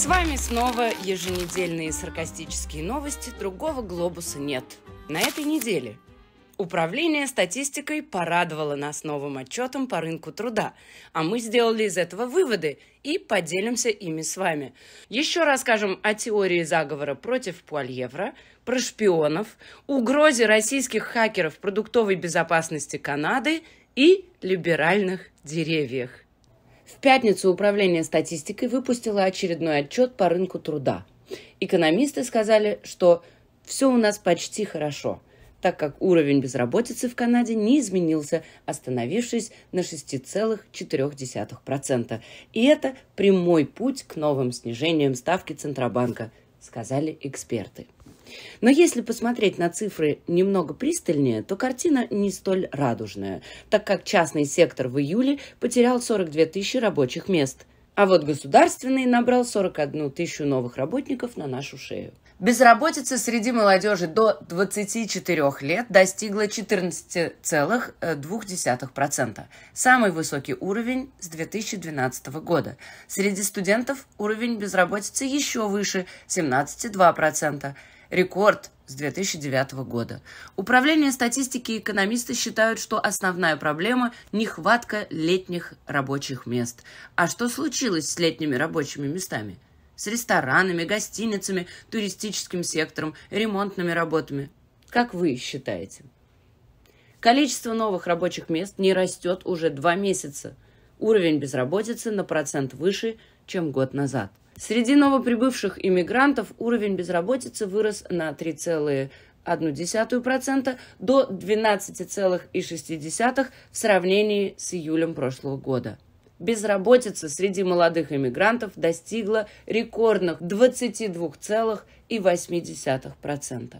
С вами снова еженедельные саркастические новости «Другого глобуса нет». На этой неделе Управление статистикой порадовало нас новым отчетом по рынку труда, а мы сделали из этого выводы и поделимся ими с вами. Еще расскажем о теории заговора против Пуальевра, про шпионов, угрозе российских хакеров продуктовой безопасности Канады и либеральных деревьях. В пятницу Управление статистикой выпустило очередной отчет по рынку труда. Экономисты сказали, что все у нас почти хорошо, так как уровень безработицы в Канаде не изменился, остановившись на 6,4%. И это прямой путь к новым снижениям ставки Центробанка, сказали эксперты. Но если посмотреть на цифры немного пристальнее, то картина не столь радужная, так как частный сектор в июле потерял 42 тысячи рабочих мест, а вот государственный набрал 41 тысячу новых работников на нашу шею. Безработица среди молодежи до 24 лет достигла 14,2%. Самый высокий уровень с 2012 года. Среди студентов уровень безработицы еще выше – 17,2%. Рекорд с 2009 года. Управление статистики и экономисты считают, что основная проблема – нехватка летних рабочих мест. А что случилось с летними рабочими местами? С ресторанами, гостиницами, туристическим сектором, ремонтными работами. Как вы считаете? Количество новых рабочих мест не растет уже два месяца. Уровень безработицы на процент выше, чем год назад. Среди новоприбывших иммигрантов уровень безработицы вырос на 3,1% до 12,6% в сравнении с июлем прошлого года. Безработица среди молодых иммигрантов достигла рекордных 22,8%.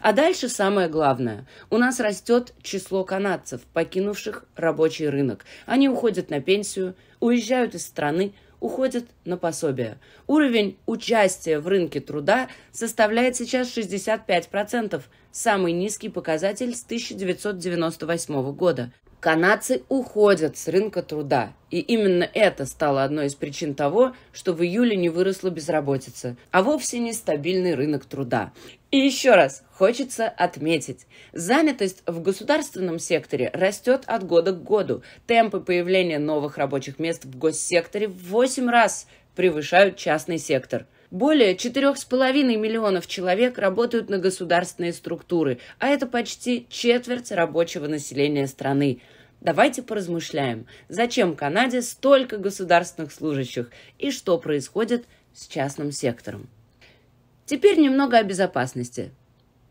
А дальше самое главное. У нас растет число канадцев, покинувших рабочий рынок. Они уходят на пенсию, уезжают из страны, уходит на пособие. Уровень участия в рынке труда составляет сейчас 65%, самый низкий показатель с 1998 года. Канадцы уходят с рынка труда, и именно это стало одной из причин того, что в июле не выросла безработица, а вовсе не стабильный рынок труда. И еще раз хочется отметить, занятость в государственном секторе растет от года к году. Темпы появления новых рабочих мест в госсекторе в 8 раз превышают частный сектор. Более 4,5 миллионов человек работают на государственные структуры, а это почти четверть рабочего населения страны. Давайте поразмышляем, зачем Канаде столько государственных служащих и что происходит с частным сектором. Теперь немного о безопасности.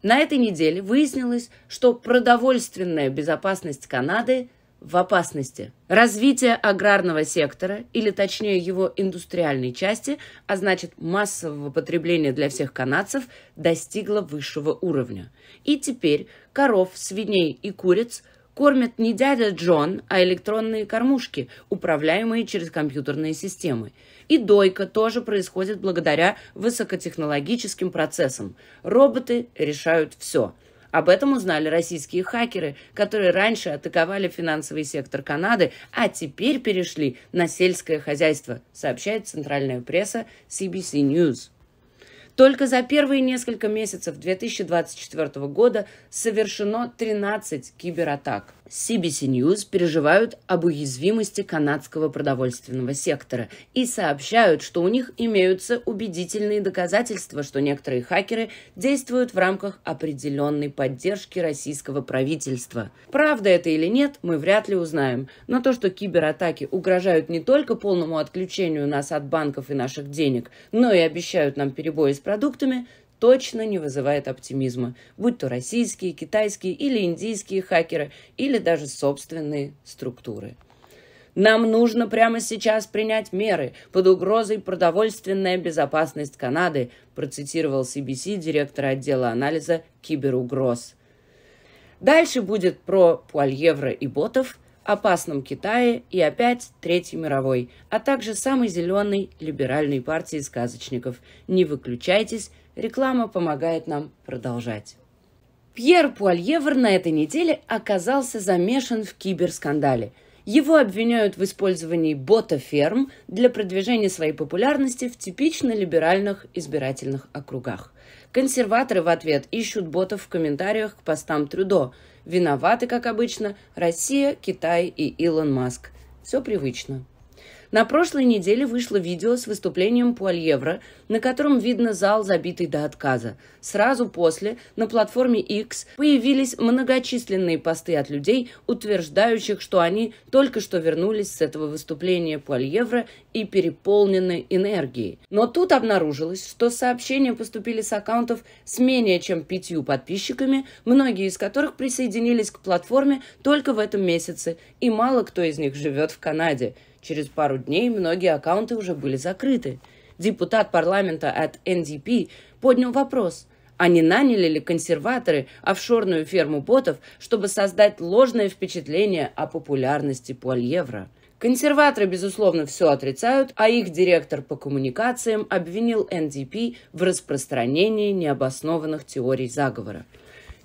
На этой неделе выяснилось, что продовольственная безопасность Канады в опасности. Развитие аграрного сектора, или точнее его индустриальной части, а значит массового потребления для всех канадцев, достигло высшего уровня. И теперь коров, свиней и куриц кормят не дядя Джон, а электронные кормушки, управляемые через компьютерные системы. И дойка тоже происходит благодаря высокотехнологическим процессам. Роботы решают все. Об этом узнали российские хакеры, которые раньше атаковали финансовый сектор Канады, а теперь перешли на сельское хозяйство, сообщает центральная пресса CBC News. Только за первые несколько месяцев 2024 года совершено 13 кибератак. CBC News переживают об уязвимости канадского продовольственного сектора и сообщают, что у них имеются убедительные доказательства, что некоторые хакеры действуют в рамках определенной поддержки российского правительства. Правда это или нет, мы вряд ли узнаем, но то, что кибератаки угрожают не только полному отключению нас от банков и наших денег, но и обещают нам перебои с продуктами, точно не вызывает оптимизма, будь то российские, китайские или индийские хакеры, или даже собственные структуры. Нам нужно прямо сейчас принять меры под угрозой продовольственная безопасность Канады, процитировал CBC директор отдела анализа киберугроз. Дальше будет про Пуальевро и ботов, опасном Китае и опять Третьей мировой, а также самой зеленой либеральной партии сказочников. Не выключайтесь, Реклама помогает нам продолжать. Пьер Пуальевр на этой неделе оказался замешан в киберскандале. Его обвиняют в использовании бота-ферм для продвижения своей популярности в типично либеральных избирательных округах. Консерваторы в ответ ищут ботов в комментариях к постам Трюдо. Виноваты, как обычно, Россия, Китай и Илон Маск. Все привычно. На прошлой неделе вышло видео с выступлением Пуальевра, на котором видно зал, забитый до отказа. Сразу после на платформе X появились многочисленные посты от людей, утверждающих, что они только что вернулись с этого выступления Пуальевра и переполнены энергией. Но тут обнаружилось, что сообщения поступили с аккаунтов с менее чем пятью подписчиками, многие из которых присоединились к платформе только в этом месяце, и мало кто из них живет в Канаде – Через пару дней многие аккаунты уже были закрыты. Депутат парламента от НДП поднял вопрос, а не наняли ли консерваторы офшорную ферму ботов, чтобы создать ложное впечатление о популярности Пуальевра. Консерваторы, безусловно, все отрицают, а их директор по коммуникациям обвинил НДП в распространении необоснованных теорий заговора.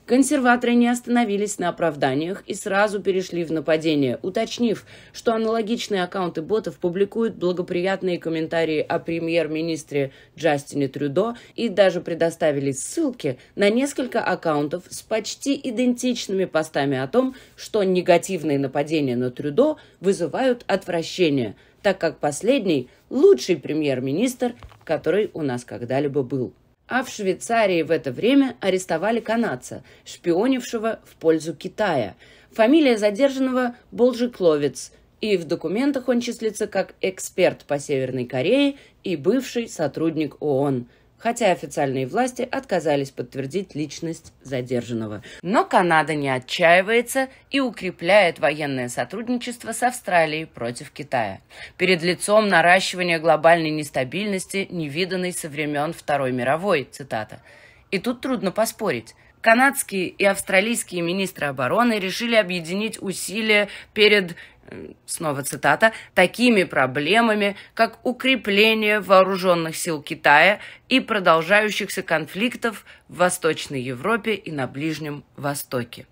Консерваторы не остановились на оправданиях и сразу перешли в нападение, уточнив, что аналогичные аккаунты ботов публикуют благоприятные комментарии о премьер-министре Джастине Трюдо и даже предоставили ссылки на несколько аккаунтов с почти идентичными постами о том, что негативные нападения на Трюдо вызывают отвращение, так как последний – лучший премьер-министр, который у нас когда-либо был. А в Швейцарии в это время арестовали канадца, шпионившего в пользу Китая. Фамилия задержанного – Болжикловец, и в документах он числится как эксперт по Северной Корее и бывший сотрудник ООН – хотя официальные власти отказались подтвердить личность задержанного. Но Канада не отчаивается и укрепляет военное сотрудничество с Австралией против Китая. Перед лицом наращивания глобальной нестабильности, невиданной со времен Второй мировой, цитата. И тут трудно поспорить. Канадские и австралийские министры обороны решили объединить усилия перед снова цитата, такими проблемами, как укрепление вооруженных сил Китая и продолжающихся конфликтов в Восточной Европе и на Ближнем Востоке.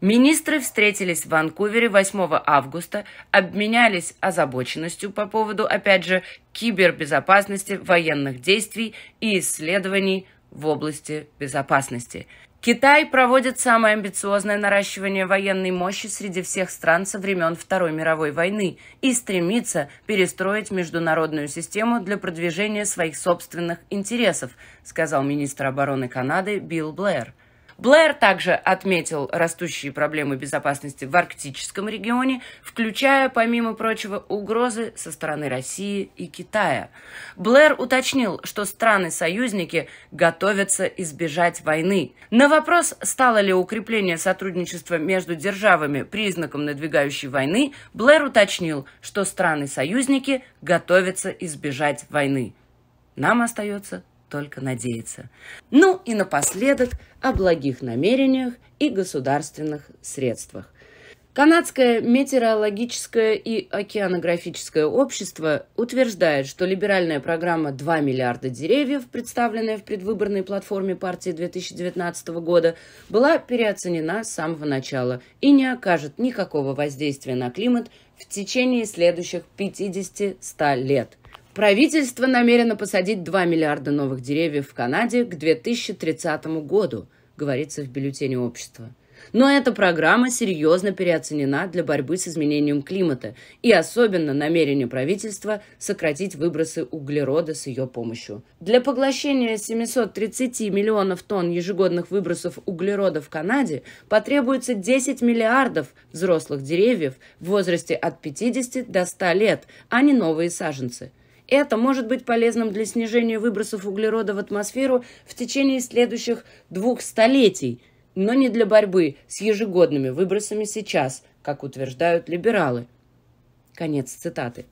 Министры встретились в Ванкувере 8 августа, обменялись озабоченностью по поводу, опять же, кибербезопасности, военных действий и исследований в области безопасности – Китай проводит самое амбициозное наращивание военной мощи среди всех стран со времен Второй мировой войны и стремится перестроить международную систему для продвижения своих собственных интересов, сказал министр обороны Канады Билл Блэр. Блэр также отметил растущие проблемы безопасности в арктическом регионе, включая, помимо прочего, угрозы со стороны России и Китая. Блэр уточнил, что страны-союзники готовятся избежать войны. На вопрос, стало ли укрепление сотрудничества между державами признаком надвигающей войны, Блэр уточнил, что страны-союзники готовятся избежать войны. Нам остается только надеяться. Ну и напоследок о благих намерениях и государственных средствах. Канадское метеорологическое и океанографическое общество утверждает, что либеральная программа «2 миллиарда деревьев», представленная в предвыборной платформе партии 2019 года, была переоценена с самого начала и не окажет никакого воздействия на климат в течение следующих 50-100 лет. Правительство намерено посадить 2 миллиарда новых деревьев в Канаде к 2030 году, говорится в бюллетене общества. Но эта программа серьезно переоценена для борьбы с изменением климата и особенно намерение правительства сократить выбросы углерода с ее помощью. Для поглощения 730 миллионов тонн ежегодных выбросов углерода в Канаде потребуется 10 миллиардов взрослых деревьев в возрасте от 50 до 100 лет, а не новые саженцы – это может быть полезным для снижения выбросов углерода в атмосферу в течение следующих двух столетий, но не для борьбы с ежегодными выбросами сейчас, как утверждают либералы. Конец цитаты.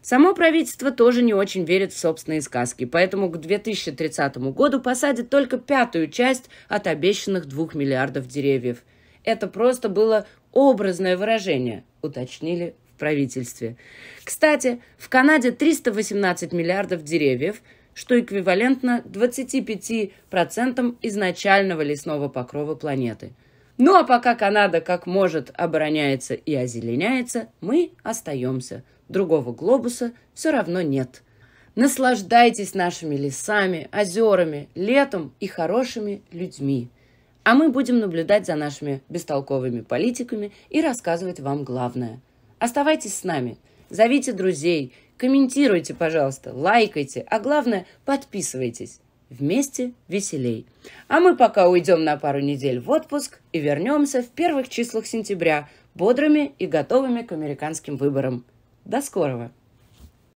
Само правительство тоже не очень верит в собственные сказки, поэтому к 2030 году посадит только пятую часть от обещанных двух миллиардов деревьев. Это просто было образное выражение, уточнили правительстве. Кстати, в Канаде 318 миллиардов деревьев, что эквивалентно 25% изначального лесного покрова планеты. Ну а пока Канада как может обороняется и озеленяется, мы остаемся. Другого глобуса все равно нет. Наслаждайтесь нашими лесами, озерами, летом и хорошими людьми. А мы будем наблюдать за нашими бестолковыми политиками и рассказывать вам главное – Оставайтесь с нами, зовите друзей, комментируйте, пожалуйста, лайкайте, а главное, подписывайтесь. Вместе веселей. А мы пока уйдем на пару недель в отпуск и вернемся в первых числах сентября, бодрыми и готовыми к американским выборам. До скорого!